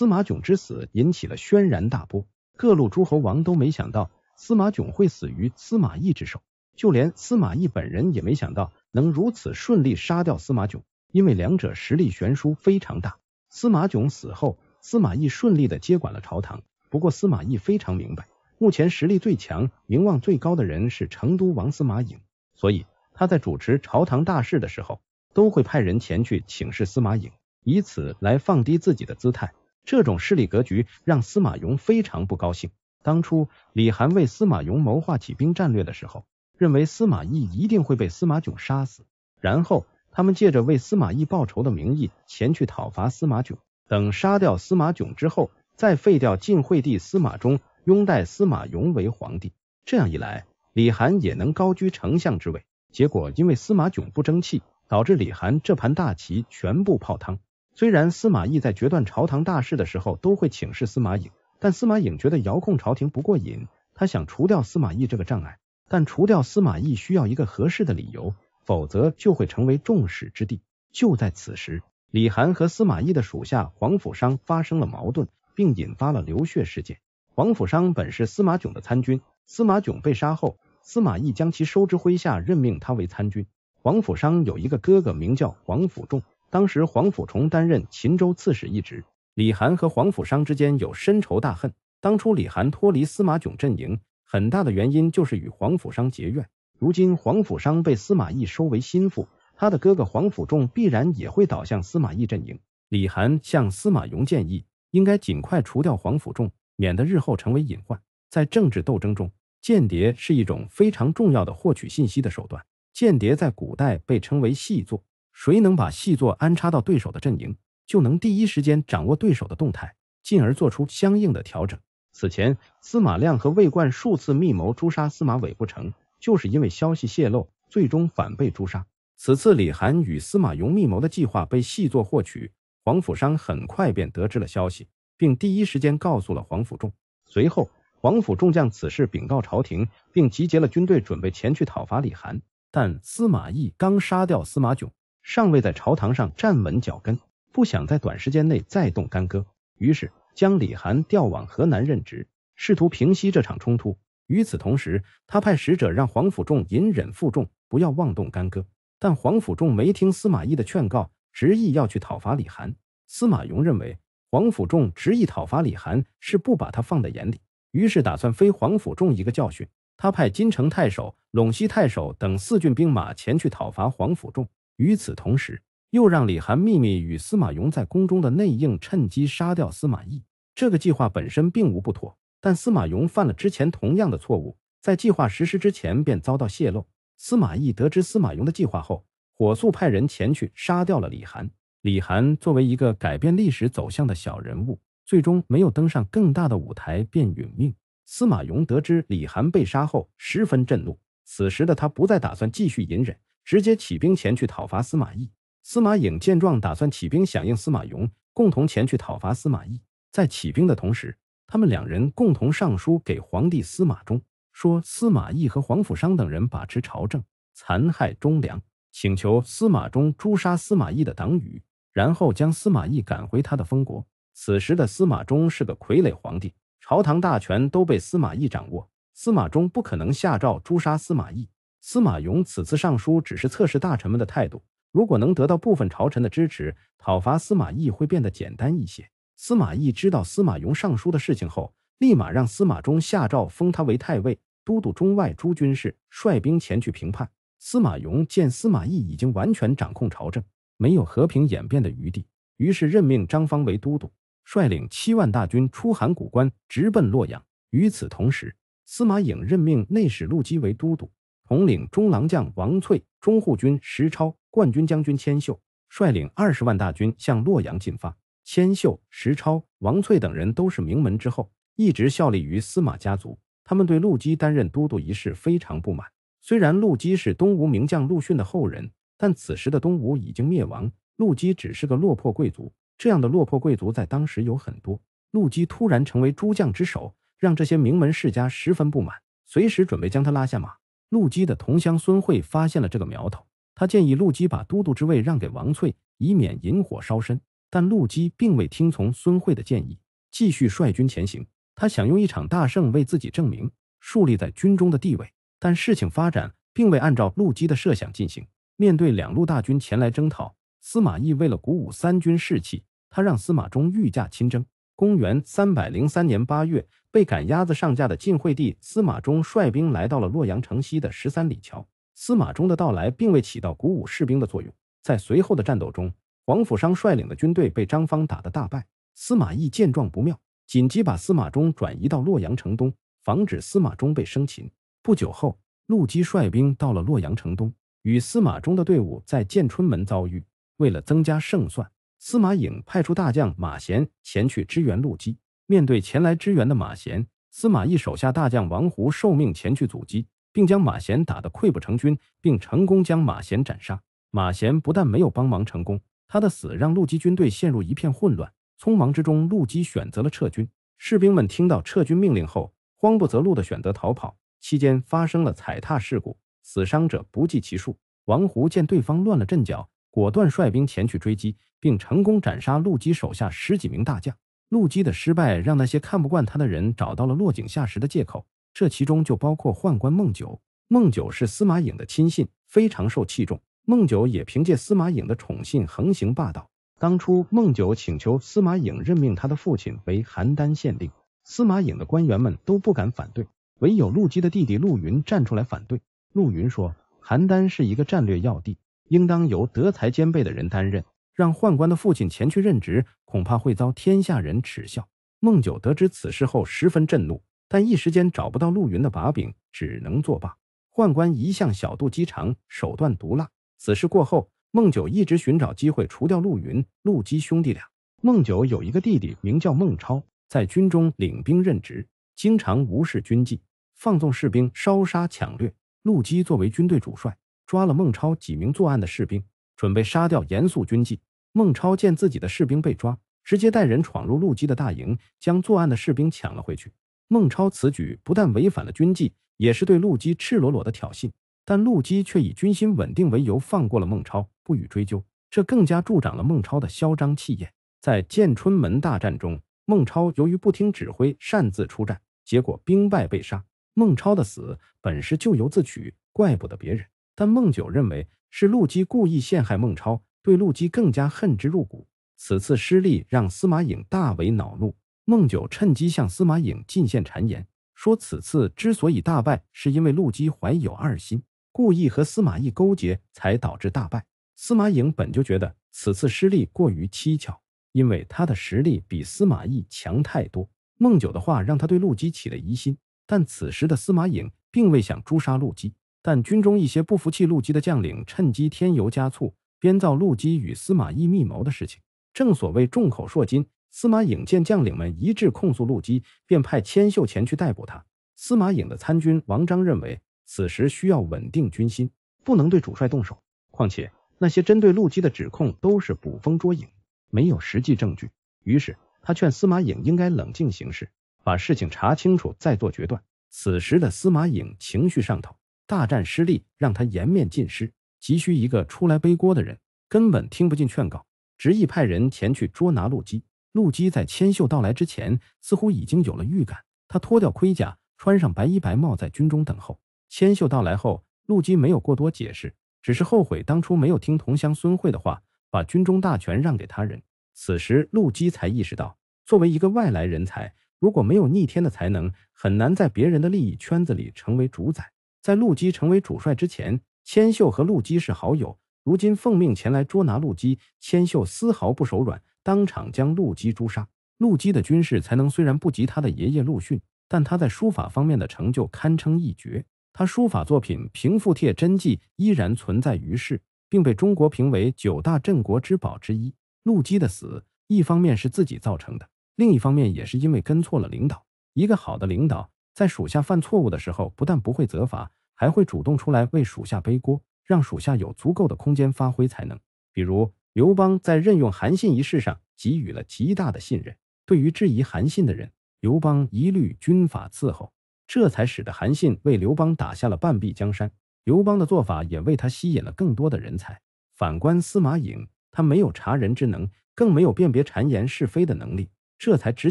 司马囧之死引起了轩然大波，各路诸侯王都没想到司马囧会死于司马懿之手，就连司马懿本人也没想到能如此顺利杀掉司马囧，因为两者实力悬殊非常大。司马囧死后，司马懿顺利的接管了朝堂。不过，司马懿非常明白，目前实力最强、名望最高的人是成都王司马颖，所以他在主持朝堂大事的时候，都会派人前去请示司马颖，以此来放低自己的姿态。这种势力格局让司马融非常不高兴。当初李涵为司马融谋划起兵战略的时候，认为司马懿一定会被司马囧杀死，然后他们借着为司马懿报仇的名义前去讨伐司马囧。等杀掉司马囧之后，再废掉晋惠帝司马衷，拥戴司马颙为皇帝。这样一来，李涵也能高居丞相之位。结果因为司马囧不争气，导致李涵这盘大棋全部泡汤。虽然司马懿在决断朝堂大事的时候都会请示司马颖，但司马颖觉得遥控朝廷不过瘾，他想除掉司马懿这个障碍。但除掉司马懿需要一个合适的理由，否则就会成为众矢之的。就在此时，李涵和司马懿的属下黄甫商发生了矛盾，并引发了流血事件。黄甫商本是司马囧的参军，司马囧被杀后，司马懿将其收之麾下，任命他为参军。黄甫商有一个哥哥，名叫黄甫仲。当时，黄甫嵩担任秦州刺史一职。李涵和黄甫商之间有深仇大恨。当初，李涵脱离司马囧阵营，很大的原因就是与黄甫商结怨。如今，黄甫商被司马懿收为心腹，他的哥哥黄甫仲必然也会倒向司马懿阵营。李涵向司马颙建议，应该尽快除掉黄甫仲，免得日后成为隐患。在政治斗争中，间谍是一种非常重要的获取信息的手段。间谍在古代被称为细作。谁能把细作安插到对手的阵营，就能第一时间掌握对手的动态，进而做出相应的调整。此前，司马亮和魏冠数次密谋诛杀司马伟不成，就是因为消息泄露，最终反被诛杀。此次李涵与司马融密谋的计划被细作获取，黄甫商很快便得知了消息，并第一时间告诉了黄甫仲。随后，黄甫仲将此事禀告朝廷，并集结了军队，准备前去讨伐李涵。但司马懿刚杀掉司马囧。尚未在朝堂上站稳脚跟，不想在短时间内再动干戈，于是将李涵调往河南任职，试图平息这场冲突。与此同时，他派使者让黄甫仲隐忍负重，不要妄动干戈。但黄甫仲没听司马懿的劝告，执意要去讨伐李涵。司马懿认为黄甫仲执意讨伐李涵是不把他放在眼里，于是打算非黄甫仲一个教训。他派金城太守、陇西太守等四郡兵马前去讨伐黄甫仲。与此同时，又让李涵秘密与司马颙在宫中的内应趁机杀掉司马懿。这个计划本身并无不妥，但司马颙犯了之前同样的错误，在计划实施之前便遭到泄露。司马懿得知司马颙的计划后，火速派人前去杀掉了李涵。李涵作为一个改变历史走向的小人物，最终没有登上更大的舞台便殒命。司马颙得知李涵被杀后，十分震怒，此时的他不再打算继续隐忍。直接起兵前去讨伐司马懿。司马颖见状，打算起兵响应司马颙，共同前去讨伐司马懿。在起兵的同时，他们两人共同上书给皇帝司马衷，说司马懿和皇甫商等人把持朝政，残害忠良，请求司马衷诛杀司马懿的党羽，然后将司马懿赶回他的封国。此时的司马衷是个傀儡皇帝，朝堂大权都被司马懿掌握，司马衷不可能下诏诛杀司马懿。司马颙此次上书只是测试大臣们的态度，如果能得到部分朝臣的支持，讨伐司马懿会变得简单一些。司马懿知道司马颙上书的事情后，立马让司马衷下诏封他为太尉、都督中外诸军事，率兵前去平叛。司马颙见司马懿已经完全掌控朝政，没有和平演变的余地，于是任命张方为都督，率领七万大军出函谷关，直奔洛阳。与此同时，司马颖任命内史陆基为都督。统领中郎将王粹、中护军石超、冠军将军千秀率领二十万大军向洛阳进发。千秀、石超、王粹等人都是名门之后，一直效力于司马家族。他们对陆机担任都督一事非常不满。虽然陆机是东吴名将陆逊的后人，但此时的东吴已经灭亡，陆机只是个落魄贵族。这样的落魄贵族在当时有很多。陆机突然成为诸将之首，让这些名门世家十分不满，随时准备将他拉下马。陆机的同乡孙惠发现了这个苗头，他建议陆机把都督之位让给王粹，以免引火烧身。但陆机并未听从孙惠的建议，继续率军前行。他想用一场大胜为自己证明、树立在军中的地位。但事情发展并未按照陆机的设想进行。面对两路大军前来征讨，司马懿为了鼓舞三军士气，他让司马衷御驾亲征。公元三百零三年八月，被赶鸭子上架的晋惠帝司马衷率兵来到了洛阳城西的十三里桥。司马衷的到来并未起到鼓舞士兵的作用，在随后的战斗中，王甫商率领的军队被张方打得大败。司马懿见状不妙，紧急把司马衷转移到洛阳城东，防止司马衷被生擒。不久后，陆机率兵到了洛阳城东，与司马衷的队伍在建春门遭遇。为了增加胜算，司马颖派出大将马贤前去支援陆基。面对前来支援的马贤，司马懿手下大将王胡受命前去阻击，并将马贤打得溃不成军，并成功将马贤斩杀。马贤不但没有帮忙成功，他的死让陆基军队陷入一片混乱。匆忙之中，陆基选择了撤军。士兵们听到撤军命令后，慌不择路地选择逃跑，期间发生了踩踏事故，死伤者不计其数。王胡见对方乱了阵脚。果断率兵前去追击，并成功斩杀陆机手下十几名大将。陆机的失败让那些看不惯他的人找到了落井下石的借口，这其中就包括宦官孟九。孟九是司马颖的亲信，非常受器重。孟九也凭借司马颖的宠信横行霸道。当初孟九请求司马颖任命他的父亲为邯郸县令，司马颖的官员们都不敢反对，唯有陆机的弟弟陆云站出来反对。陆云说：“邯郸是一个战略要地。”应当由德才兼备的人担任，让宦官的父亲前去任职，恐怕会遭天下人耻笑。孟九得知此事后十分震怒，但一时间找不到陆云的把柄，只能作罢。宦官一向小肚鸡肠，手段毒辣。此事过后，孟九一直寻找机会除掉陆云、陆基兄弟俩。孟九有一个弟弟，名叫孟超，在军中领兵任职，经常无视军纪，放纵士兵烧杀抢掠。陆基作为军队主帅。抓了孟超几名作案的士兵，准备杀掉严肃军纪。孟超见自己的士兵被抓，直接带人闯入陆基的大营，将作案的士兵抢了回去。孟超此举不但违反了军纪，也是对陆基赤裸裸的挑衅。但陆基却以军心稳定为由放过了孟超，不予追究。这更加助长了孟超的嚣张气焰。在建春门大战中，孟超由于不听指挥，擅自出战，结果兵败被杀。孟超的死本是咎由自取，怪不得别人。但孟九认为是陆机故意陷害孟超，对陆机更加恨之入骨。此次失利让司马颖大为恼怒，孟九趁机向司马颖进献谗言，说此次之所以大败，是因为陆机怀有二心，故意和司马懿勾结，才导致大败。司马颖本就觉得此次失利过于蹊跷，因为他的实力比司马懿强太多。孟九的话让他对陆机起了疑心，但此时的司马颖并未想诛杀陆机。但军中一些不服气陆基的将领趁机添油加醋，编造陆基与司马懿密谋的事情。正所谓众口铄金，司马颖见将领们一致控诉陆基，便派千秀前去逮捕他。司马颖的参军王章认为，此时需要稳定军心，不能对主帅动手。况且那些针对陆基的指控都是捕风捉影，没有实际证据。于是他劝司马颖应该冷静行事，把事情查清楚再做决断。此时的司马颖情绪上头。大战失利，让他颜面尽失，急需一个出来背锅的人。根本听不进劝告，执意派人前去捉拿陆基。陆基在千秀到来之前，似乎已经有了预感。他脱掉盔甲，穿上白衣白帽，在军中等候。千秀到来后，陆基没有过多解释，只是后悔当初没有听同乡孙慧的话，把军中大权让给他人。此时，陆基才意识到，作为一个外来人才，如果没有逆天的才能，很难在别人的利益圈子里成为主宰。在陆基成为主帅之前，千秀和陆基是好友。如今奉命前来捉拿陆基，千秀丝毫不手软，当场将陆基诛杀。陆基的军事才能虽然不及他的爷爷陆逊，但他在书法方面的成就堪称一绝。他书法作品《平复帖》真迹依然存在于世，并被中国评为九大镇国之宝之一。陆基的死，一方面是自己造成的，另一方面也是因为跟错了领导。一个好的领导。在属下犯错误的时候，不但不会责罚，还会主动出来为属下背锅，让属下有足够的空间发挥才能。比如刘邦在任用韩信一事上给予了极大的信任，对于质疑韩信的人，刘邦一律军法伺候，这才使得韩信为刘邦打下了半壁江山。刘邦的做法也为他吸引了更多的人才。反观司马颖，他没有察人之能，更没有辨别谗言是非的能力，这才直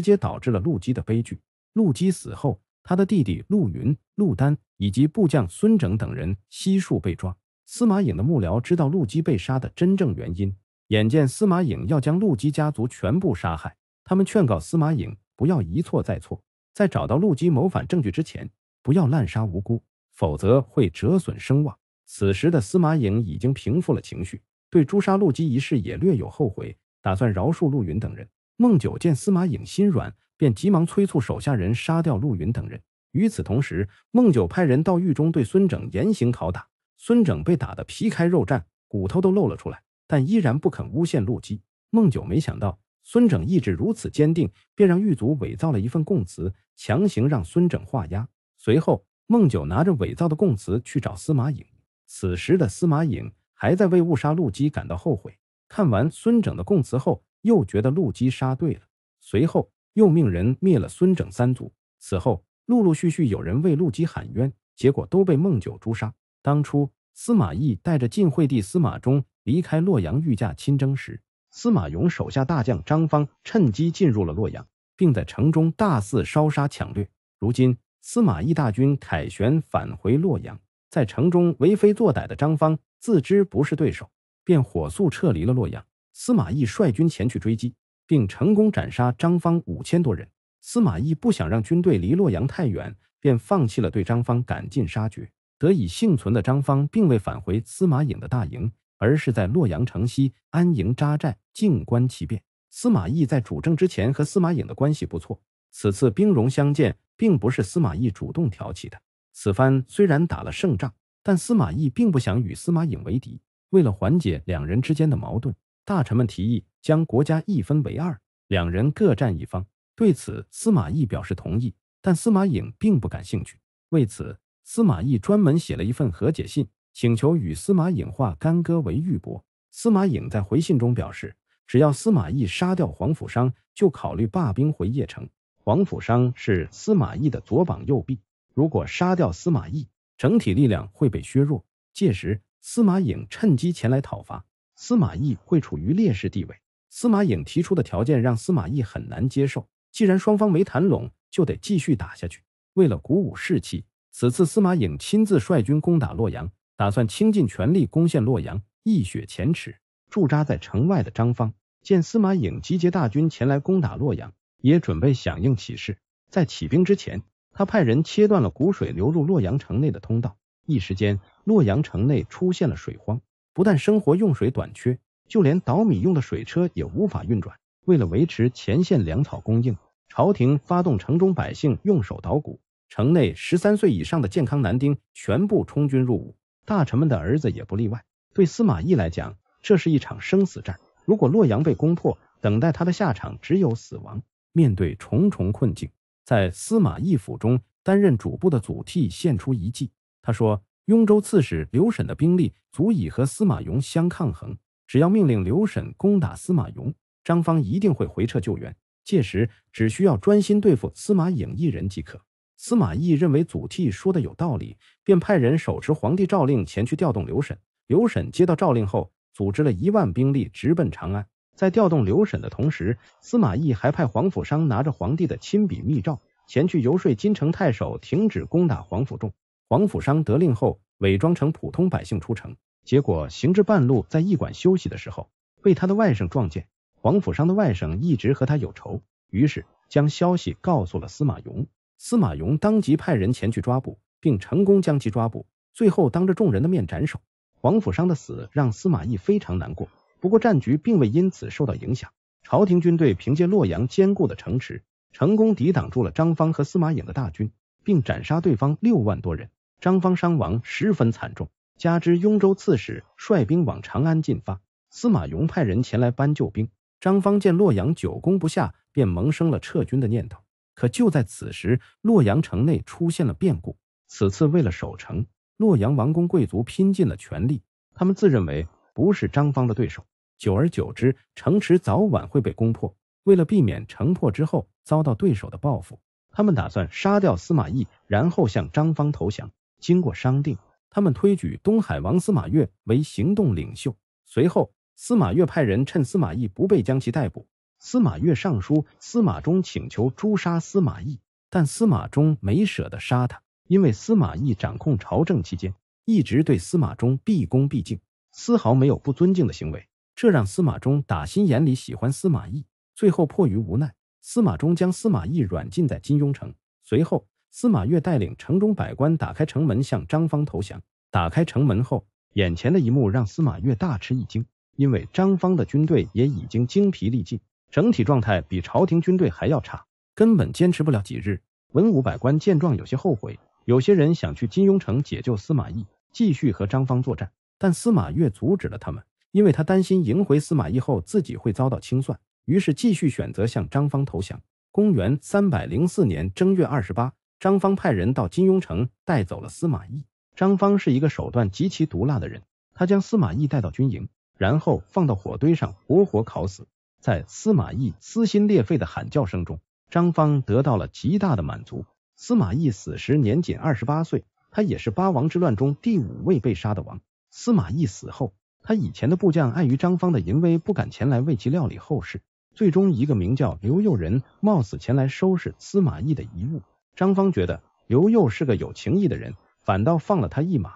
接导致了陆机的悲剧。陆机死后。他的弟弟陆云、陆丹以及部将孙整等人悉数被抓。司马颖的幕僚知道陆基被杀的真正原因，眼见司马颖要将陆基家族全部杀害，他们劝告司马颖不要一错再错，在找到陆基谋反证据之前，不要滥杀无辜，否则会折损声望。此时的司马颖已经平复了情绪，对诛杀陆基一事也略有后悔，打算饶恕陆云等人。孟九见司马颖心软。便急忙催促手下人杀掉陆云等人。与此同时，孟九派人到狱中对孙整严刑拷打，孙整被打得皮开肉绽，骨头都露了出来，但依然不肯诬陷陆基。孟九没想到孙整意志如此坚定，便让狱卒伪造了一份供词，强行让孙整画押。随后，孟九拿着伪造的供词去找司马颖。此时的司马颖还在为误杀陆基感到后悔，看完孙整的供词后，又觉得陆基杀对了。随后。又命人灭了孙整三族。此后，陆陆续续有人为陆机喊冤，结果都被孟九诛杀。当初，司马懿带着晋惠帝司马衷离开洛阳御驾亲征时，司马颖手下大将张方趁机进入了洛阳，并在城中大肆烧杀抢掠。如今，司马懿大军凯旋返回洛阳，在城中为非作歹的张方自知不是对手，便火速撤离了洛阳。司马懿率军前去追击。并成功斩杀张方五千多人。司马懿不想让军队离洛阳太远，便放弃了对张方赶尽杀绝。得以幸存的张方并未返回司马颖的大营，而是在洛阳城西安营扎寨，静观其变。司马懿在主政之前和司马颖的关系不错，此次兵戎相见并不是司马懿主动挑起的。此番虽然打了胜仗，但司马懿并不想与司马颖为敌。为了缓解两人之间的矛盾，大臣们提议。将国家一分为二，两人各占一方。对此，司马懿表示同意，但司马颖并不感兴趣。为此，司马懿专门写了一份和解信，请求与司马颖化干戈为玉帛。司马颖在回信中表示，只要司马懿杀掉黄甫商，就考虑罢兵回邺城。黄甫商是司马懿的左膀右臂，如果杀掉司马懿，整体力量会被削弱。届时，司马颖趁机前来讨伐，司马懿会处于劣势地位。司马颖提出的条件让司马懿很难接受。既然双方没谈拢，就得继续打下去。为了鼓舞士气，此次司马颖亲自率军攻打洛阳，打算倾尽全力攻陷洛阳，一雪前耻。驻扎在城外的张方见司马颖集结大军前来攻打洛阳，也准备响应起事。在起兵之前，他派人切断了谷水流入洛阳城内的通道，一时间洛阳城内出现了水荒，不但生活用水短缺。就连捣米用的水车也无法运转。为了维持前线粮草供应，朝廷发动城中百姓用手捣鼓，城内十三岁以上的健康男丁全部充军入伍，大臣们的儿子也不例外。对司马懿来讲，这是一场生死战。如果洛阳被攻破，等待他的下场只有死亡。面对重重困境，在司马懿府中担任主簿的祖逖献出一计。他说：“雍州刺史刘沈的兵力足以和司马懿相抗衡。”只要命令刘审攻打司马荣，张方一定会回撤救援。届时只需要专心对付司马颖一人即可。司马懿认为祖逖说的有道理，便派人手持皇帝诏令前去调动刘审。刘审接到诏令后，组织了一万兵力直奔长安。在调动刘审的同时，司马懿还派黄甫商拿着皇帝的亲笔密诏前去游说金城太守停止攻打黄甫仲。黄甫商得令后，伪装成普通百姓出城。结果行至半路，在驿馆休息的时候，被他的外甥撞见。黄甫商的外甥一直和他有仇，于是将消息告诉了司马颖。司马颖当即派人前去抓捕，并成功将其抓捕，最后当着众人的面斩首。黄甫商的死让司马懿非常难过，不过战局并未因此受到影响。朝廷军队凭借洛阳坚固的城池，成功抵挡住了张方和司马颖的大军，并斩杀对方六万多人。张方伤亡十分惨重。加之雍州刺史率兵往长安进发，司马融派人前来搬救兵。张方见洛阳久攻不下，便萌生了撤军的念头。可就在此时，洛阳城内出现了变故。此次为了守城，洛阳王公贵族拼尽了全力。他们自认为不是张方的对手，久而久之，城池早晚会被攻破。为了避免城破之后遭到对手的报复，他们打算杀掉司马懿，然后向张方投降。经过商定。他们推举东海王司马越为行动领袖。随后，司马越派人趁司马懿不备将其逮捕。司马越上书司马衷请求诛杀司马懿，但司马衷没舍得杀他，因为司马懿掌控朝政期间一直对司马衷毕恭毕敬，丝毫没有不尊敬的行为，这让司马衷打心眼里喜欢司马懿。最后，迫于无奈，司马衷将司马懿软禁在金庸城。随后。司马越带领城中百官打开城门，向张方投降。打开城门后，眼前的一幕让司马越大吃一惊，因为张方的军队也已经精疲力尽，整体状态比朝廷军队还要差，根本坚持不了几日。文武百官见状有些后悔，有些人想去金庸城解救司马懿，继续和张方作战，但司马越阻止了他们，因为他担心迎回司马懿后自己会遭到清算，于是继续选择向张方投降。公元三百零四年正月二十八。张方派人到金庸城，带走了司马懿。张方是一个手段极其毒辣的人，他将司马懿带到军营，然后放到火堆上，活活烤死。在司马懿撕心裂肺的喊叫声中，张方得到了极大的满足。司马懿死时年仅二十八岁，他也是八王之乱中第五位被杀的王。司马懿死后，他以前的部将碍于张方的淫威，不敢前来为其料理后事。最终，一个名叫刘佑仁冒死前来收拾司马懿的遗物。张方觉得刘佑是个有情义的人，反倒放了他一马。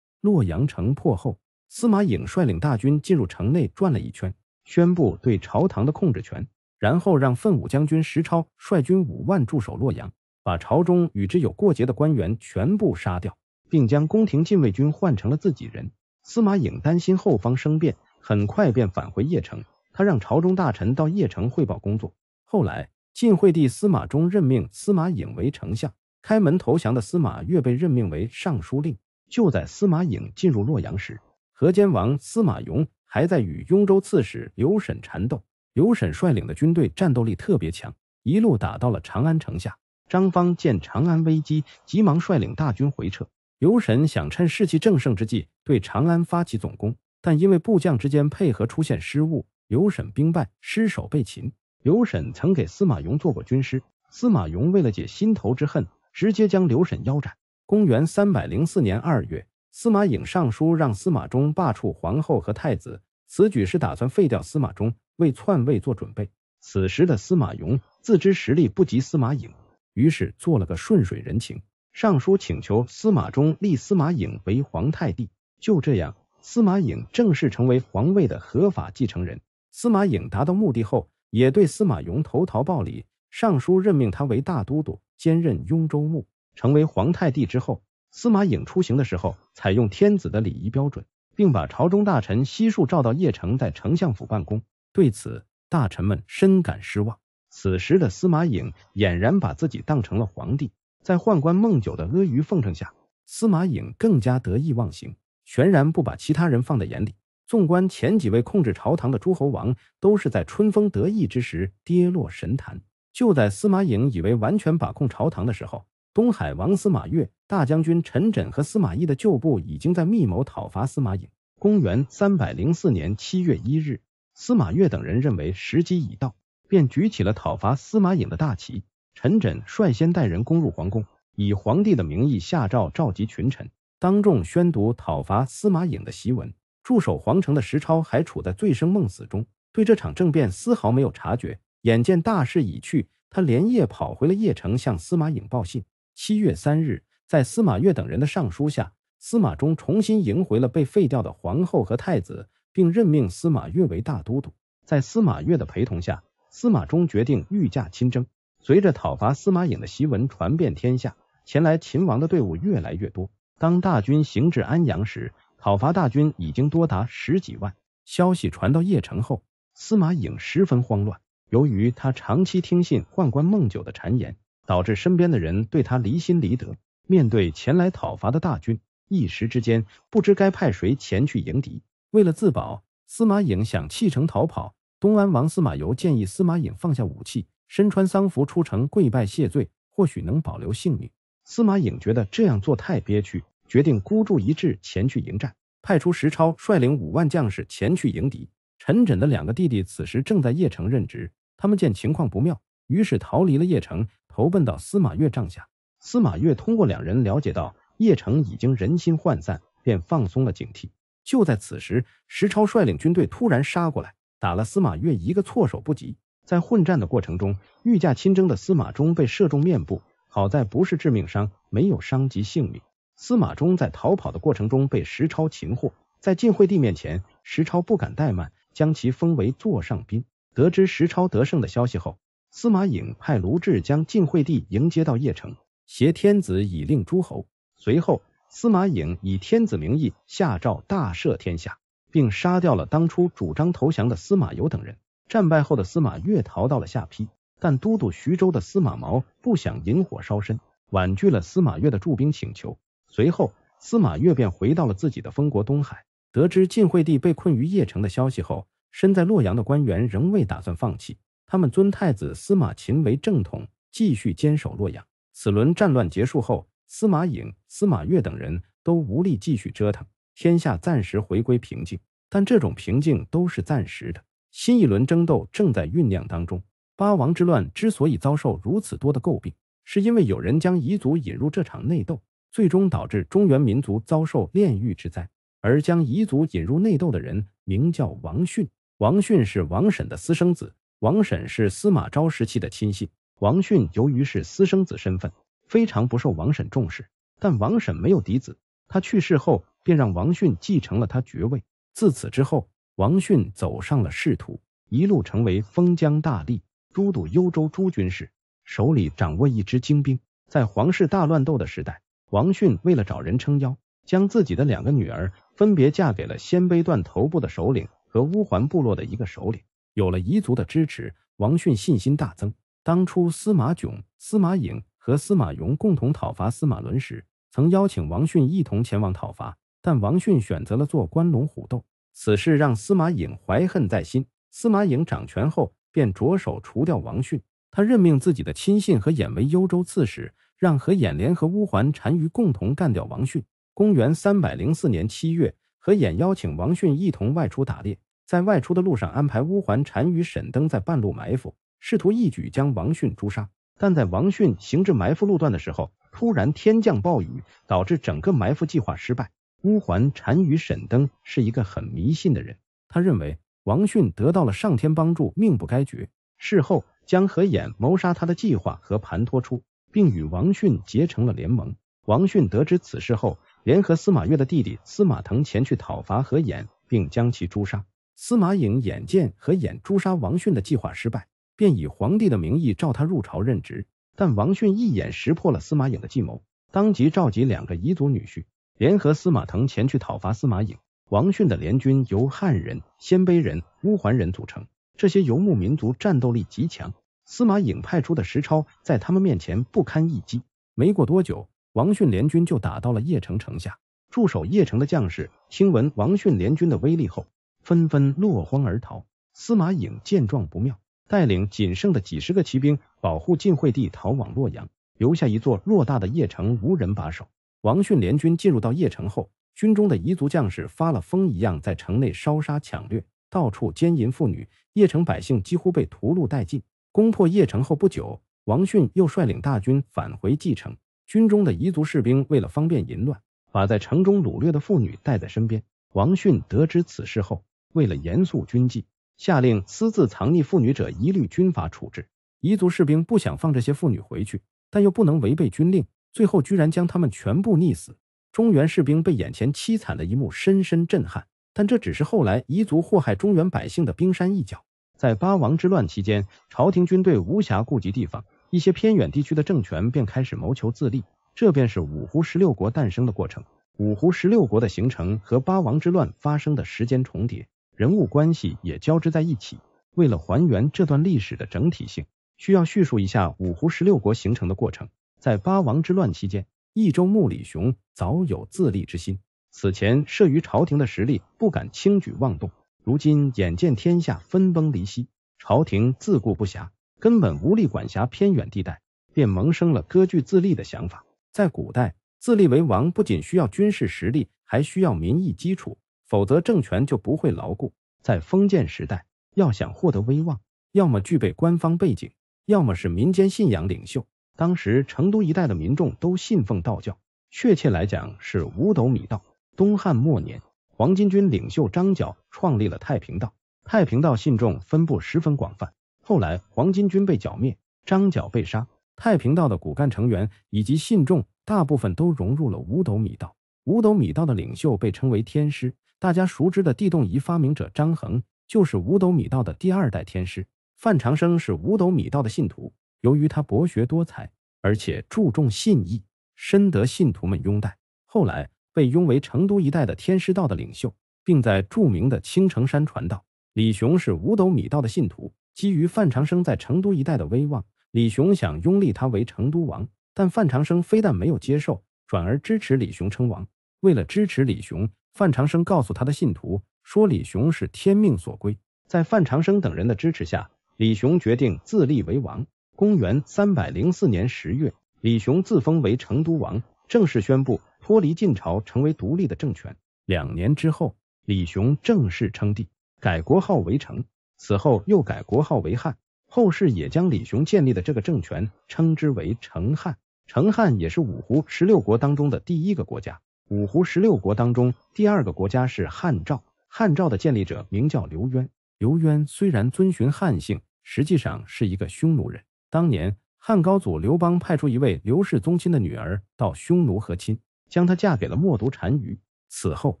洛阳城破后，司马颖率领大军进入城内转了一圈，宣布对朝堂的控制权，然后让奋武将军石超率军五万驻守洛阳，把朝中与之有过节的官员全部杀掉，并将宫廷禁卫军换成了自己人。司马颖担心后方生变，很快便返回邺城，他让朝中大臣到邺城汇报工作。后来。晋惠帝司马衷任命司马颖为丞相，开门投降的司马越被任命为尚书令。就在司马颖进入洛阳时，河间王司马颙还在与雍州刺史刘沈缠斗。刘沈率领的军队战斗力特别强，一路打到了长安城下。张方见长安危机，急忙率领大军回撤。刘沈想趁士气正盛之际对长安发起总攻，但因为部将之间配合出现失误，刘沈兵败，失守被擒。刘沈曾给司马颙做过军师，司马颙为了解心头之恨，直接将刘沈腰斩。公元三百零四年二月，司马颖上书让司马衷罢黜皇后和太子，此举是打算废掉司马衷，为篡位做准备。此时的司马颙自知实力不及司马颖，于是做了个顺水人情，上书请求司马衷立司马颖为皇太帝。就这样，司马颖正式成为皇位的合法继承人。司马颖达到目的后。也对司马颙投桃报李，上书任命他为大都督，兼任雍州牧。成为皇太帝之后，司马颖出行的时候采用天子的礼仪标准，并把朝中大臣悉数召到邺城，在丞相府办公。对此，大臣们深感失望。此时的司马颖俨然把自己当成了皇帝，在宦官孟九的阿谀奉承下，司马颖更加得意忘形，全然不把其他人放在眼里。纵观前几位控制朝堂的诸侯王，都是在春风得意之时跌落神坛。就在司马颖以为完全把控朝堂的时候，东海王司马越、大将军陈枕和司马懿的旧部已经在密谋讨伐司马颖。公元三百零四年七月一日，司马越等人认为时机已到，便举起了讨伐司马颖的大旗。陈枕率先带人攻入皇宫，以皇帝的名义下诏召集群臣，当众宣读讨伐司马颖的檄文。驻守皇城的石超还处在醉生梦死中，对这场政变丝毫没有察觉。眼见大势已去，他连夜跑回了邺城，向司马颖报信。七月三日，在司马越等人的上书下，司马衷重新迎回了被废掉的皇后和太子，并任命司马越为大都督。在司马越的陪同下，司马衷决定御驾亲征。随着讨伐司马颖的檄文传遍天下，前来勤王的队伍越来越多。当大军行至安阳时，讨伐大军已经多达十几万，消息传到邺城后，司马颖十分慌乱。由于他长期听信宦官孟九的谗言，导致身边的人对他离心离德。面对前来讨伐的大军，一时之间不知该派谁前去迎敌。为了自保，司马颖想弃城逃跑。东安王司马攸建议司马颖放下武器，身穿丧服出城跪拜谢罪，或许能保留性命。司马颖觉得这样做太憋屈。决定孤注一掷前去迎战，派出石超率领五万将士前去迎敌。陈枕的两个弟弟此时正在邺城任职，他们见情况不妙，于是逃离了邺城，投奔到司马越帐下。司马越通过两人了解到邺城已经人心涣散，便放松了警惕。就在此时，石超率领军队突然杀过来，打了司马越一个措手不及。在混战的过程中，御驾亲征的司马衷被射中面部，好在不是致命伤，没有伤及性命。司马衷在逃跑的过程中被石超擒获，在晋惠帝面前，石超不敢怠慢，将其封为座上宾。得知石超得胜的消息后，司马颖派卢志将晋惠帝迎接到邺城，挟天子以令诸侯。随后，司马颖以天子名义下诏大赦天下，并杀掉了当初主张投降的司马攸等人。战败后的司马越逃到了下邳，但都督徐州的司马毛不想引火烧身，婉拒了司马越的驻兵请求。随后，司马越便回到了自己的封国东海。得知晋惠帝被困于邺城的消息后，身在洛阳的官员仍未打算放弃。他们尊太子司马秦为正统，继续坚守洛阳。此轮战乱结束后，司马颖、司马越等人都无力继续折腾，天下暂时回归平静。但这种平静都是暂时的，新一轮争斗正在酝酿当中。八王之乱之所以遭受如此多的诟病，是因为有人将彝族引入这场内斗。最终导致中原民族遭受炼狱之灾，而将彝族引入内斗的人名叫王迅，王迅是王沈的私生子，王沈是司马昭时期的亲信。王迅由于是私生子身份，非常不受王沈重视。但王沈没有嫡子，他去世后便让王迅继承了他爵位。自此之后，王迅走上了仕途，一路成为封疆大吏、都督幽州诸军事，手里掌握一支精兵。在皇室大乱斗的时代。王迅为了找人撑腰，将自己的两个女儿分别嫁给了鲜卑段头部的首领和乌桓部落的一个首领。有了彝族的支持，王迅信心大增。当初司马炯、司马颖和司马颙共同讨伐司马伦时，曾邀请王迅一同前往讨伐，但王迅选择了做关龙虎斗。此事让司马颖怀恨在心。司马颖掌权后，便着手除掉王迅。他任命自己的亲信和演为幽州刺史。让何衍联合乌桓单于共同干掉王逊。公元三百零四年七月，何衍邀请王逊一同外出打猎，在外出的路上安排乌桓单于沈登在半路埋伏，试图一举将王逊诛杀。但在王逊行至埋伏路段的时候，突然天降暴雨，导致整个埋伏计划失败。乌桓单于沈登是一个很迷信的人，他认为王逊得到了上天帮助，命不该绝。事后，将何衍谋杀他的计划和盘托出。并与王迅结成了联盟。王迅得知此事后，联合司马越的弟弟司马腾前去讨伐何衍，并将其诛杀。司马颖眼见何衍诛杀王迅的计划失败，便以皇帝的名义召他入朝任职。但王迅一眼识破了司马颖的计谋，当即召集两个彝族女婿，联合司马腾前去讨伐司马颖。王迅的联军由汉人、鲜卑人、乌桓人组成，这些游牧民族战斗力极强。司马颖派出的石超在他们面前不堪一击。没过多久，王逊联军就打到了邺城城下。驻守邺城的将士听闻王逊联军的威力后，纷纷落荒而逃。司马颖见状不妙，带领仅剩的几十个骑兵保护晋惠帝逃往洛阳，留下一座偌大的邺城无人把守。王逊联军进入到邺城后，军中的彝族将士发了疯一样在城内烧杀抢掠，到处奸淫妇女，邺城百姓几乎被屠戮殆尽。攻破邺城后不久，王迅又率领大军返回蓟城。军中的彝族士兵为了方便淫乱，把在城中掳掠的妇女带在身边。王迅得知此事后，为了严肃军纪，下令私自藏匿妇女者一律军法处置。彝族士兵不想放这些妇女回去，但又不能违背军令，最后居然将他们全部溺死。中原士兵被眼前凄惨的一幕深深震撼，但这只是后来彝族祸害中原百姓的冰山一角。在八王之乱期间，朝廷军队无暇顾及地方，一些偏远地区的政权便开始谋求自立，这便是五胡十六国诞生的过程。五胡十六国的形成和八王之乱发生的时间重叠，人物关系也交织在一起。为了还原这段历史的整体性，需要叙述一下五胡十六国形成的过程。在八王之乱期间，益州牧里雄早有自立之心，此前慑于朝廷的实力，不敢轻举妄动。如今眼见天下分崩离析，朝廷自顾不暇，根本无力管辖偏远地带，便萌生了割据自立的想法。在古代，自立为王不仅需要军事实力，还需要民意基础，否则政权就不会牢固。在封建时代，要想获得威望，要么具备官方背景，要么是民间信仰领袖。当时成都一带的民众都信奉道教，确切来讲是五斗米道。东汉末年。黄巾军领袖张角创立了太平道，太平道信众分布十分广泛。后来黄巾军被剿灭，张角被杀，太平道的骨干成员以及信众大部分都融入了五斗米道。五斗米道的领袖被称为天师，大家熟知的地动仪发明者张衡就是五斗米道的第二代天师。范长生是五斗米道的信徒，由于他博学多才，而且注重信义，深得信徒们拥戴。后来。被拥为成都一带的天师道的领袖，并在著名的青城山传道。李雄是五斗米道的信徒。基于范长生在成都一带的威望，李雄想拥立他为成都王，但范长生非但没有接受，转而支持李雄称王。为了支持李雄，范长生告诉他的信徒说：“李雄是天命所归。”在范长生等人的支持下，李雄决定自立为王。公元三百零四年十月，李雄自封为成都王。正式宣布脱离晋朝，成为独立的政权。两年之后，李雄正式称帝，改国号为成。此后又改国号为汉。后世也将李雄建立的这个政权称之为成汉。成汉也是五胡十六国当中的第一个国家。五胡十六国当中第二个国家是汉赵。汉赵的建立者名叫刘渊。刘渊虽然遵循汉姓，实际上是一个匈奴人。当年。汉高祖刘邦派出一位刘氏宗亲的女儿到匈奴和亲，将她嫁给了冒毒单于。此后，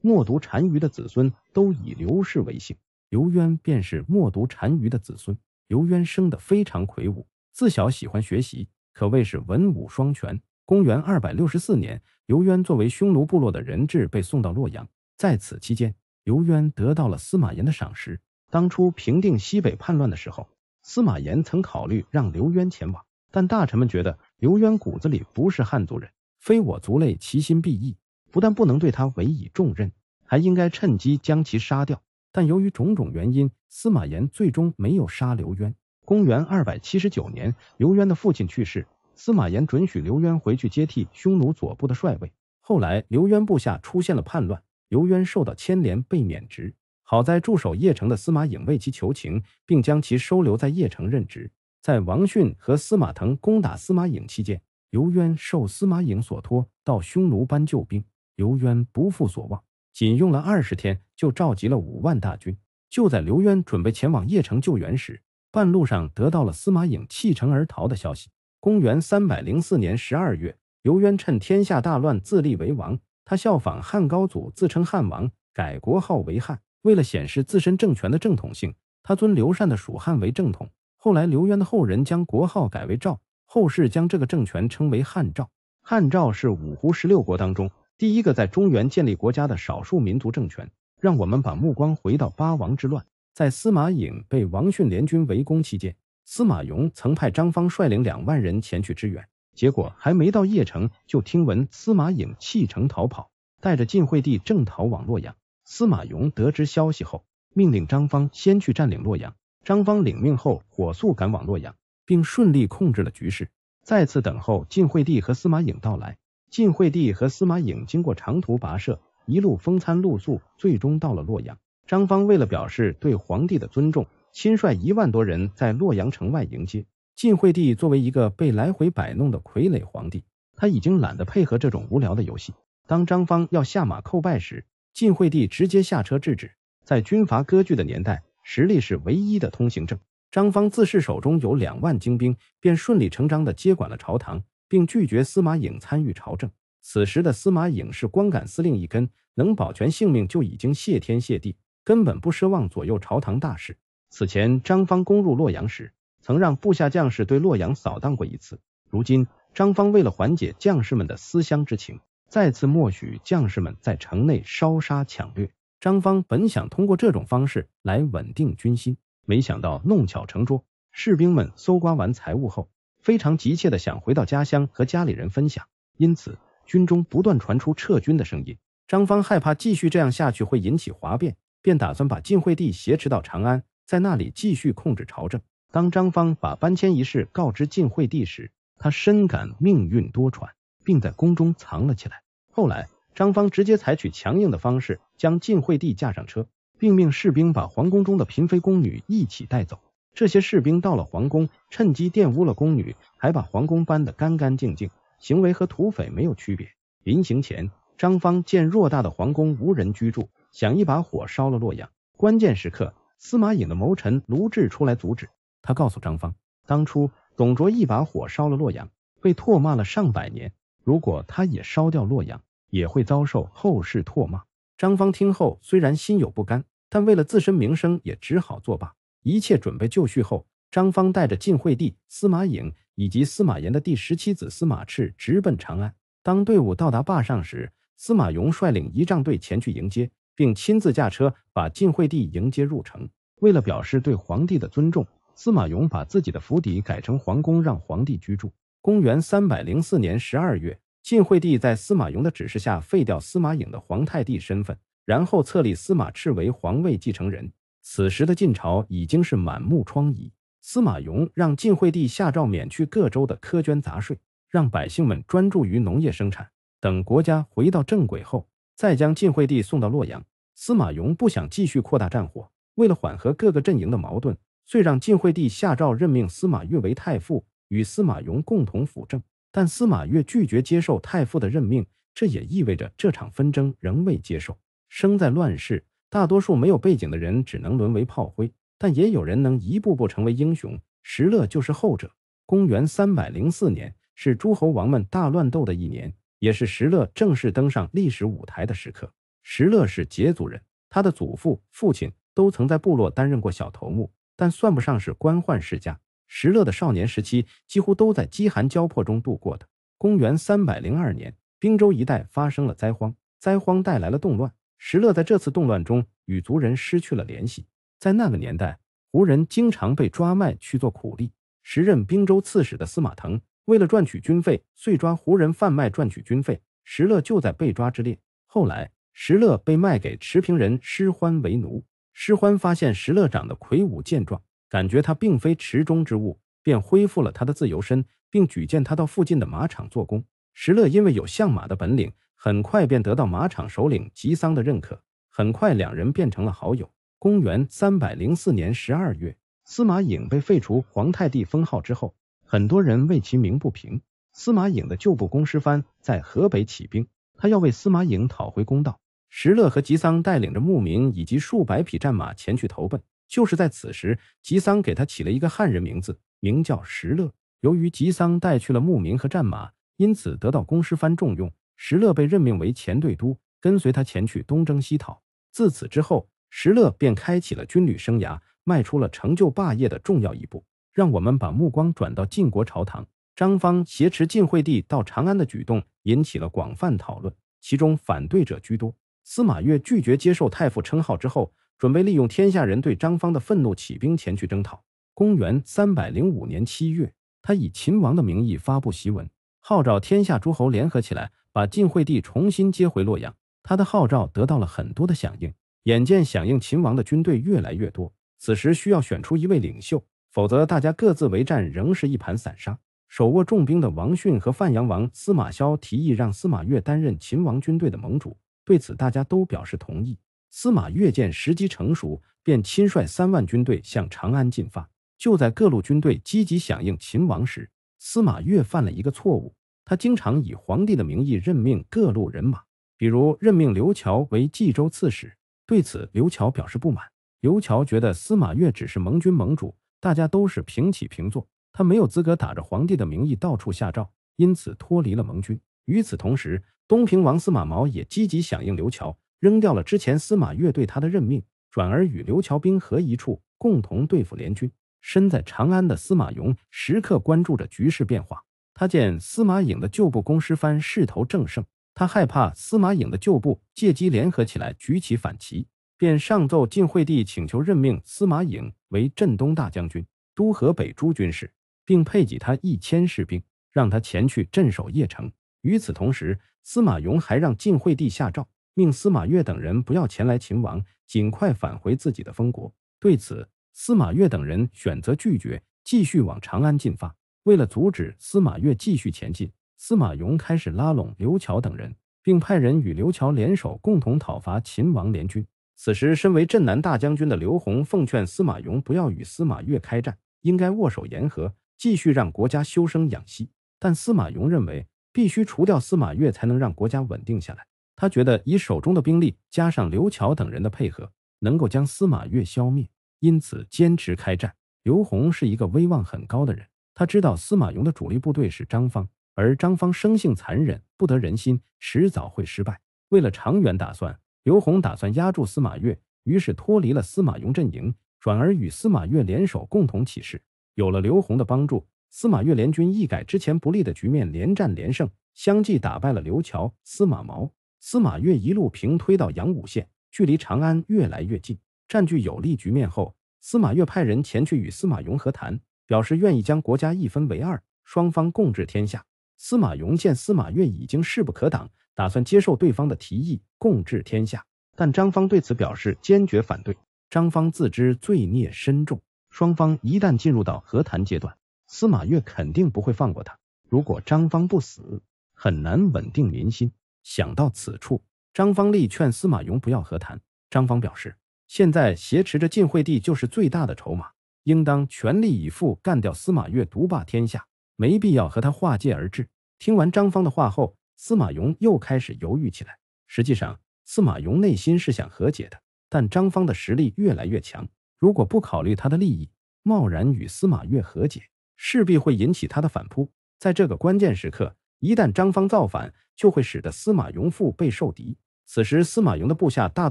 冒毒单于的子孙都以刘氏为姓。刘渊便是冒毒单于的子孙。刘渊生得非常魁梧，自小喜欢学习，可谓是文武双全。公元二百六十四年，刘渊作为匈奴部落的人质被送到洛阳，在此期间，刘渊得到了司马炎的赏识。当初平定西北叛乱的时候，司马炎曾考虑让刘渊前往。但大臣们觉得刘渊骨子里不是汉族人，非我族类，其心必异。不但不能对他委以重任，还应该趁机将其杀掉。但由于种种原因，司马炎最终没有杀刘渊。公元二百七十九年，刘渊的父亲去世，司马炎准许刘渊回去接替匈奴左部的帅位。后来，刘渊部下出现了叛乱，刘渊受到牵连被免职。好在驻守邺城的司马颖为其求情，并将其收留在邺城任职。在王迅和司马腾攻打司马颖期间，刘渊受司马颖所托到匈奴搬救兵。刘渊不负所望，仅用了二十天就召集了五万大军。就在刘渊准备前往邺城救援时，半路上得到了司马颖弃城而逃的消息。公元三百零四年十二月，刘渊趁天下大乱自立为王，他效仿汉高祖自称汉王，改国号为汉。为了显示自身政权的正统性，他尊刘禅的蜀汉为正统。后来，刘渊的后人将国号改为赵，后世将这个政权称为汉赵。汉赵是五胡十六国当中第一个在中原建立国家的少数民族政权。让我们把目光回到八王之乱，在司马颖被王逊联军围攻期间，司马颙曾派张方率领两万人前去支援，结果还没到邺城就听闻司马颖弃城逃跑，带着晋惠帝正逃往洛阳。司马颙得知消息后，命令张方先去占领洛阳。张方领命后，火速赶往洛阳，并顺利控制了局势，再次等候晋惠帝和司马颖到来。晋惠帝和司马颖经过长途跋涉，一路风餐露宿，最终到了洛阳。张方为了表示对皇帝的尊重，亲率一万多人在洛阳城外迎接晋惠帝。作为一个被来回摆弄的傀儡皇帝，他已经懒得配合这种无聊的游戏。当张方要下马叩拜时，晋惠帝直接下车制止。在军阀割据的年代。实力是唯一的通行证。张方自恃手中有两万精兵，便顺理成章地接管了朝堂，并拒绝司马颖参与朝政。此时的司马颖是光杆司令一根，能保全性命就已经谢天谢地，根本不奢望左右朝堂大事。此前张方攻入洛阳时，曾让部下将士对洛阳扫荡过一次。如今张方为了缓解将士们的思乡之情，再次默许将士们在城内烧杀抢掠。张方本想通过这种方式来稳定军心，没想到弄巧成拙。士兵们搜刮完财物后，非常急切的想回到家乡和家里人分享，因此军中不断传出撤军的声音。张方害怕继续这样下去会引起哗变，便打算把晋惠帝挟持到长安，在那里继续控制朝政。当张方把搬迁一事告知晋惠帝时，他深感命运多舛，并在宫中藏了起来。后来，张方直接采取强硬的方式。将晋惠帝架上车，并命士兵把皇宫中的嫔妃宫女一起带走。这些士兵到了皇宫，趁机玷污了宫女，还把皇宫搬得干干净净，行为和土匪没有区别。临行前，张方见偌大的皇宫无人居住，想一把火烧了洛阳。关键时刻，司马颖的谋臣卢志出来阻止。他告诉张方，当初董卓一把火烧了洛阳，被唾骂了上百年。如果他也烧掉洛阳，也会遭受后世唾骂。张方听后，虽然心有不甘，但为了自身名声，也只好作罢。一切准备就绪后，张方带着晋惠帝司马颖以及司马炎的第十七子司马炽直奔长安。当队伍到达坝上时，司马颙率领仪仗队前去迎接，并亲自驾车把晋惠帝迎接入城。为了表示对皇帝的尊重，司马颙把自己的府邸改成皇宫，让皇帝居住。公元三百零四年十二月。晋惠帝在司马融的指示下废掉司马颖的皇太帝身份，然后册立司马炽为皇位继承人。此时的晋朝已经是满目疮痍。司马融让晋惠帝下诏免去各州的苛捐杂税，让百姓们专注于农业生产。等国家回到正轨后，再将晋惠帝送到洛阳。司马融不想继续扩大战火，为了缓和各个阵营的矛盾，遂让晋惠帝下诏任命司马越为太傅，与司马颖共同辅政。但司马越拒绝接受太傅的任命，这也意味着这场纷争仍未结束。生在乱世，大多数没有背景的人只能沦为炮灰，但也有人能一步步成为英雄。石勒就是后者。公元三百零四年，是诸侯王们大乱斗的一年，也是石勒正式登上历史舞台的时刻。石勒是羯族人，他的祖父、父亲都曾在部落担任过小头目，但算不上是官宦世家。石勒的少年时期几乎都在饥寒交迫中度过的。公元三百零二年，滨州一带发生了灾荒，灾荒带来了动乱。石勒在这次动乱中与族人失去了联系。在那个年代，胡人经常被抓卖去做苦力。时任滨州刺史的司马腾为了赚取军费，遂抓胡人贩卖赚取军费。石勒就在被抓之列。后来，石勒被卖给茌平人施欢为奴。施欢发现石勒长得魁梧健壮。感觉他并非池中之物，便恢复了他的自由身，并举荐他到附近的马场做工。石勒因为有相马的本领，很快便得到马场首领吉桑的认可。很快，两人变成了好友。公元三百零四年十二月，司马颖被废除皇太帝封号之后，很多人为其鸣不平。司马颖的旧部公师藩在河北起兵，他要为司马颖讨回公道。石勒和吉桑带领着牧民以及数百匹战马前去投奔。就是在此时，吉桑给他起了一个汉人名字，名叫石勒。由于吉桑带去了牧民和战马，因此得到公师藩重用。石勒被任命为前队都，跟随他前去东征西讨。自此之后，石勒便开启了军旅生涯，迈出了成就霸业的重要一步。让我们把目光转到晋国朝堂，张方挟持晋惠帝到长安的举动引起了广泛讨论，其中反对者居多。司马越拒绝接受太傅称号之后。准备利用天下人对张方的愤怒起兵前去征讨。公元三百零五年七月，他以秦王的名义发布檄文，号召天下诸侯联合起来，把晋惠帝重新接回洛阳。他的号召得到了很多的响应。眼见响应秦王的军队越来越多，此时需要选出一位领袖，否则大家各自为战，仍是一盘散沙。手握重兵的王逊和范阳王司马虓提议让司马越担任秦王军队的盟主，对此大家都表示同意。司马越见时机成熟，便亲率三万军队向长安进发。就在各路军队积极响应秦王时，司马越犯了一个错误。他经常以皇帝的名义任命各路人马，比如任命刘乔为冀州刺史。对此，刘乔表示不满。刘乔觉得司马越只是盟军盟主，大家都是平起平坐，他没有资格打着皇帝的名义到处下诏，因此脱离了盟军。与此同时，东平王司马毛也积极响应刘乔。扔掉了之前司马越对他的任命，转而与刘乔兵合一处，共同对付联军。身在长安的司马颙时刻关注着局势变化。他见司马颖的旧部公师藩势头正盛，他害怕司马颖的旧部借机联合起来举起反旗，便上奏晋惠帝请求任命司马颖为镇东大将军、都河北诸军事，并配给他一千士兵，让他前去镇守邺城。与此同时，司马颙还让晋惠帝下诏。命司马越等人不要前来，秦王尽快返回自己的封国。对此，司马越等人选择拒绝，继续往长安进发。为了阻止司马越继续前进，司马颙开始拉拢刘乔等人，并派人与刘乔联手，共同讨伐秦王联军。此时，身为镇南大将军的刘洪奉劝司马颙不要与司马越开战，应该握手言和，继续让国家休生养息。但司马颙认为，必须除掉司马越，才能让国家稳定下来。他觉得以手中的兵力加上刘乔等人的配合，能够将司马越消灭，因此坚持开战。刘洪是一个威望很高的人，他知道司马颙的主力部队是张方，而张方生性残忍，不得人心，迟早会失败。为了长远打算，刘洪打算压住司马越，于是脱离了司马颙阵营，转而与司马越联手共同起事。有了刘洪的帮助，司马越联军一改之前不利的局面，连战连胜，相继打败了刘乔、司马毛。司马越一路平推到阳武县，距离长安越来越近，占据有利局面后，司马越派人前去与司马融和谈，表示愿意将国家一分为二，双方共治天下。司马融见司马越已经势不可挡，打算接受对方的提议，共治天下。但张方对此表示坚决反对。张方自知罪孽深重，双方一旦进入到和谈阶段，司马越肯定不会放过他。如果张方不死，很难稳定民心。想到此处，张方力劝司马颙不要和谈。张方表示，现在挟持着晋惠帝就是最大的筹码，应当全力以赴干掉司马越，独霸天下，没必要和他划界而治。听完张方的话后，司马颙又开始犹豫起来。实际上，司马颙内心是想和解的，但张方的实力越来越强，如果不考虑他的利益，贸然与司马越和解，势必会引起他的反扑。在这个关键时刻。一旦张方造反，就会使得司马荣腹背受敌。此时，司马荣的部下大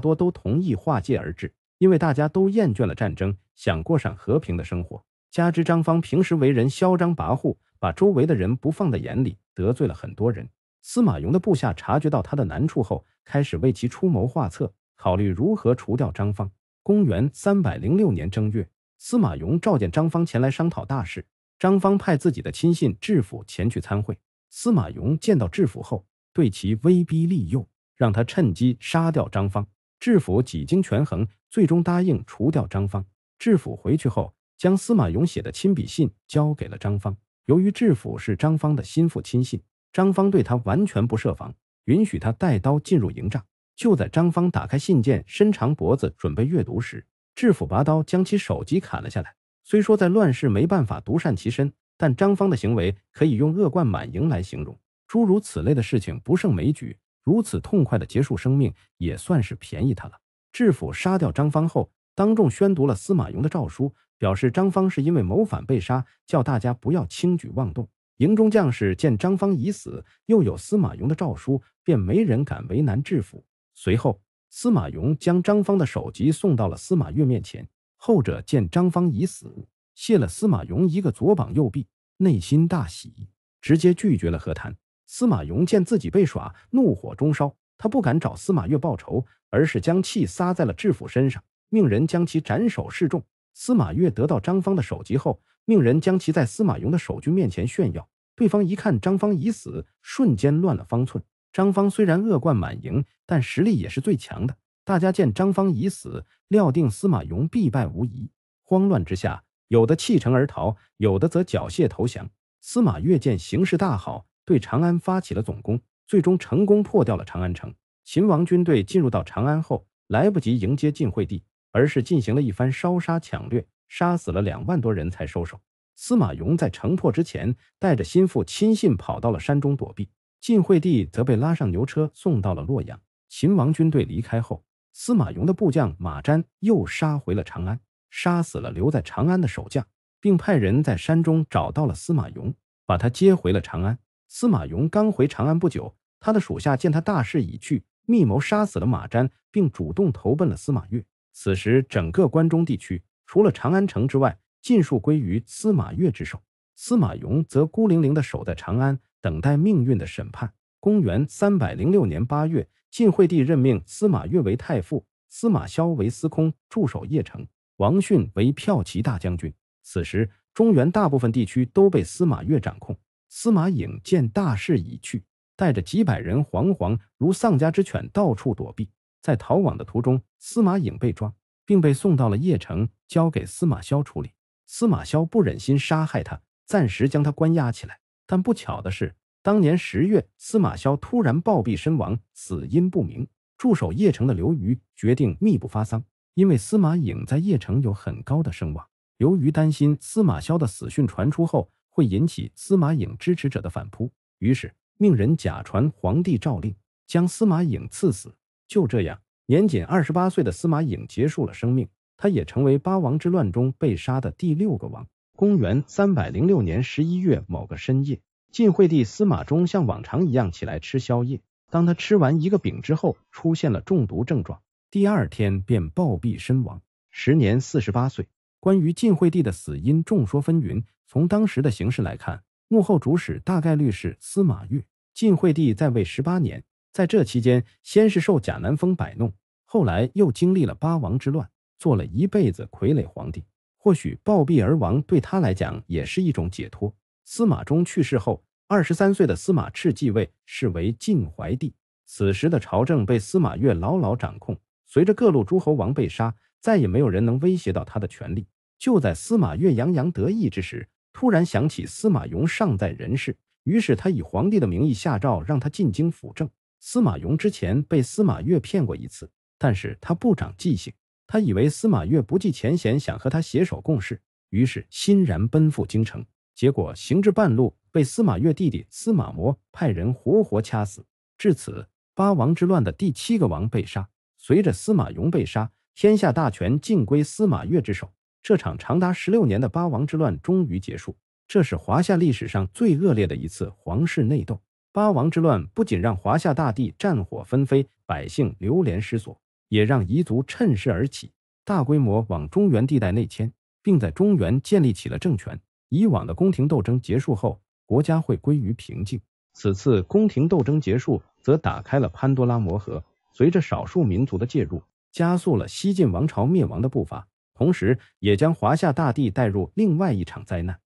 多都同意划界而治，因为大家都厌倦了战争，想过上和平的生活。加之张方平时为人嚣张跋扈，把周围的人不放在眼里，得罪了很多人。司马荣的部下察觉到他的难处后，开始为其出谋划策，考虑如何除掉张方。公元三百零六年正月，司马荣召见张方前来商讨大事。张方派自己的亲信知府前去参会。司马颙见到智府后，对其威逼利诱，让他趁机杀掉张方。智府几经权衡，最终答应除掉张方。智府回去后，将司马颙写的亲笔信交给了张方。由于智府是张方的心腹亲信，张方对他完全不设防，允许他带刀进入营帐。就在张方打开信件，伸长脖子准备阅读时，智府拔刀将其首级砍了下来。虽说在乱世没办法独善其身。但张方的行为可以用恶贯满盈来形容，诸如此类的事情不胜枚举。如此痛快的结束生命，也算是便宜他了。知府杀掉张方后，当众宣读了司马云的诏书，表示张方是因为谋反被杀，叫大家不要轻举妄动。营中将士见张方已死，又有司马云的诏书，便没人敢为难知府。随后，司马云将张方的首级送到了司马越面前，后者见张方已死。谢了司马荣一个左膀右臂，内心大喜，直接拒绝了和谈。司马荣见自己被耍，怒火中烧，他不敢找司马越报仇，而是将气撒在了智府身上，命人将其斩首示众。司马越得到张方的首级后，命人将其在司马荣的守军面前炫耀。对方一看张方已死，瞬间乱了方寸。张方虽然恶贯满盈，但实力也是最强的。大家见张方已死，料定司马荣必败无疑，慌乱之下。有的弃城而逃，有的则缴械投降。司马越见形势大好，对长安发起了总攻，最终成功破掉了长安城。秦王军队进入到长安后，来不及迎接晋惠帝，而是进行了一番烧杀抢掠，杀死了两万多人才收手。司马颙在城破之前，带着心腹亲信跑到了山中躲避。晋惠帝则被拉上牛车送到了洛阳。秦王军队离开后，司马颙的部将马瞻又杀回了长安。杀死了留在长安的守将，并派人在山中找到了司马颙，把他接回了长安。司马颙刚回长安不久，他的属下见他大势已去，密谋杀死了马瞻，并主动投奔了司马越。此时，整个关中地区除了长安城之外，尽数归于司马越之手。司马颙则孤零零地守在长安，等待命运的审判。公元三百零六年八月，晋惠帝任命司马越为太傅，司马昭为司空，驻守邺城。王迅为骠骑大将军。此时，中原大部分地区都被司马越掌控。司马颖见大势已去，带着几百人惶惶如丧家之犬，到处躲避。在逃亡的途中，司马颖被抓，并被送到了邺城，交给司马骁处理。司马虓不忍心杀害他，暂时将他关押起来。但不巧的是，当年十月，司马骁突然暴毙身亡，死因不明。驻守邺城的刘虞决定密不发丧。因为司马颖在邺城有很高的声望，由于担心司马虓的死讯传出后会引起司马颖支持者的反扑，于是命人假传皇帝诏令，将司马颖赐死。就这样，年仅二十八岁的司马颖结束了生命，他也成为八王之乱中被杀的第六个王。公元三百零六年十一月某个深夜，晋惠帝司马衷像往常一样起来吃宵夜，当他吃完一个饼之后，出现了中毒症状。第二天便暴毙身亡，时年四十八岁。关于晋惠帝的死因，众说纷纭。从当时的形势来看，幕后主使大概率是司马越。晋惠帝在位十八年，在这期间，先是受贾南风摆弄，后来又经历了八王之乱，做了一辈子傀儡皇帝。或许暴毙而亡对他来讲也是一种解脱。司马衷去世后，二十三岁的司马炽继位，是为晋怀帝。此时的朝政被司马越牢牢掌控。随着各路诸侯王被杀，再也没有人能威胁到他的权利。就在司马越洋洋得意之时，突然想起司马颙尚在人世，于是他以皇帝的名义下诏，让他进京辅政。司马颙之前被司马越骗过一次，但是他不长记性，他以为司马越不计前嫌，想和他携手共事，于是欣然奔赴京城。结果行至半路，被司马越弟弟司马模派人活活掐死。至此，八王之乱的第七个王被杀。随着司马邕被杀，天下大权尽归司马越之手。这场长达十六年的八王之乱终于结束。这是华夏历史上最恶劣的一次皇室内斗。八王之乱不仅让华夏大地战火纷飞，百姓流连失所，也让彝族趁势而起，大规模往中原地带内迁，并在中原建立起了政权。以往的宫廷斗争结束后，国家会归于平静。此次宫廷斗争结束，则打开了潘多拉魔盒。随着少数民族的介入，加速了西晋王朝灭亡的步伐，同时也将华夏大地带入另外一场灾难。